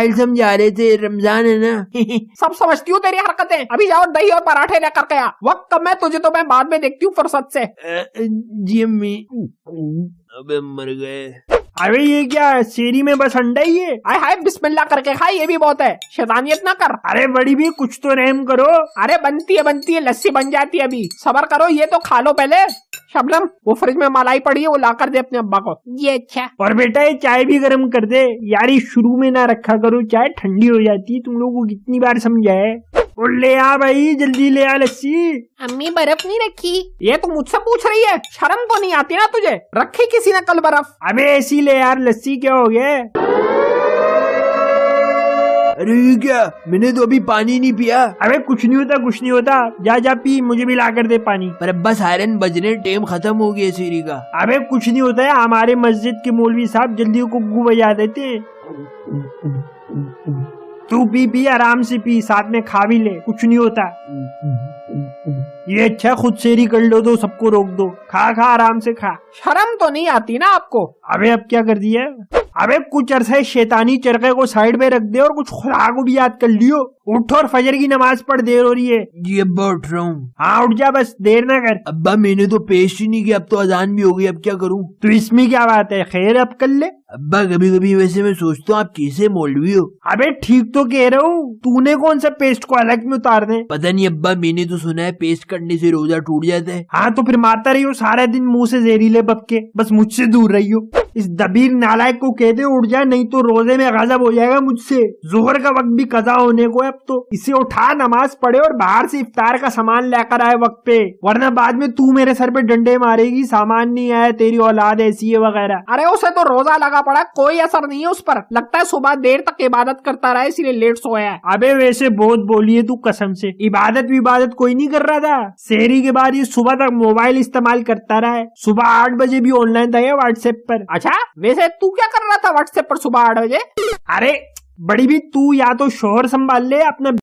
file समझा रहे थे रमजान है ना सब समझती हूँ तेरी हरकतें अभी जाओ दही और पराठे लेकर गया वक्त कम है तुझे तो मैं बाद में देखती हूँ फुर्सत से जी अम्मी अबे मर गए अरे ये क्या है शेरी में बस अंडा ही है हाय हाय बिस्मिल्लाह करके खा ये भी बहुत है शैतानियत ना कर अरे बड़ी भी कुछ तो रहम करो अरे बनती है बनती है लस्सी बन जाती है अभी सबर करो ये तो खा लो पहले शबनम वो फ्रिज में मलाई पड़ी है वो ला कर दे अपने अब्बा को ये अच्छा और बेटा ये चाय भी गर्म कर दे यार शुरू में ना रखा करो चाय ठंडी हो जाती है तुम लोग को कितनी बार समझाए और ले आ भाई जल्दी ले आ लस्सी अम्मी बर्फ नहीं रखी ये तो मुझसे पूछ रही है शर्म तो नहीं आती ना तुझे रखी किसी ने कल बर्फ अबे ऐसी ले यार लस्सी क्या हो गया अरे ये क्या मैंने तो अभी पानी नहीं पिया अरे कुछ नहीं होता कुछ नहीं होता जा जा पी मुझे भी ला कर दे पानी पर बस आयरन बजने टेम खत्म हो गया सीरी का अरे कुछ नहीं होता है हमारे मस्जिद के मौलवी साहब जल्दी कुकू बजा देते तू पी पी आराम से पी साथ में खा भी ले कुछ नहीं होता ये अच्छा खुद शेरी कर लो तो सबको रोक दो खा खा आराम से खा शर्म तो नहीं आती ना आपको अबे अब क्या कर दिया अबे कुछ अरसे शैतानी चरखे को साइड में रख दे और कुछ खुदा को भी याद कर लियो उठो और फजर की नमाज पढ़ देर हो रही है जी अब्बा उठ रहा हूँ हाँ उठ जा बस देर ना कर अब्बा मैंने तो पेश ही नहीं किया अब तो अजान भी हो गई अब क्या करूँ तो इसमें क्या बात है खैर अब कर ले अब्बा कभी कभी वैसे मैं सोचता हूँ आप कैसे मौलवी हो अबे ठीक तो कह रहा हूँ तूने कौन सा पेस्ट को अलग में उतार दे पता नहीं अब्बा मैंने तो सुना है पेस्ट करने से रोजा टूट जाता है हाँ तो फिर मारता रही हो सारा दिन मुंह से जहरीले के बस मुझसे दूर रही हो इस दबीर नालायक को कहते उठ जाए नहीं तो रोजे में गजब हो जाएगा मुझसे जोहर का वक्त भी कजा होने को है अब तो इसे उठा नमाज पढ़े और बाहर से इफ्तार का सामान लेकर आए वक्त पे वरना बाद में तू मेरे सर पे डंडे मारेगी सामान नहीं आया तेरी औलाद ऐसी है वगैरह अरे उसे तो रोजा लगा पड़ा कोई असर नहीं है उस पर लगता है सुबह देर तक इबादत करता रहा इसलिए लेट सोया है अबे वैसे बहुत बोली है तू कसम से इबादत विबादत कोई नहीं कर रहा था शहरी के बाद ये सुबह तक मोबाइल इस्तेमाल करता रहा है सुबह आठ बजे भी ऑनलाइन था व्हाट्सएप पर अच्छा अच्छा वैसे तू क्या कर रहा था व्हाट्सएप पर सुबह आठ बजे अरे बड़ी भी तू या तो शोहर संभाल ले अपने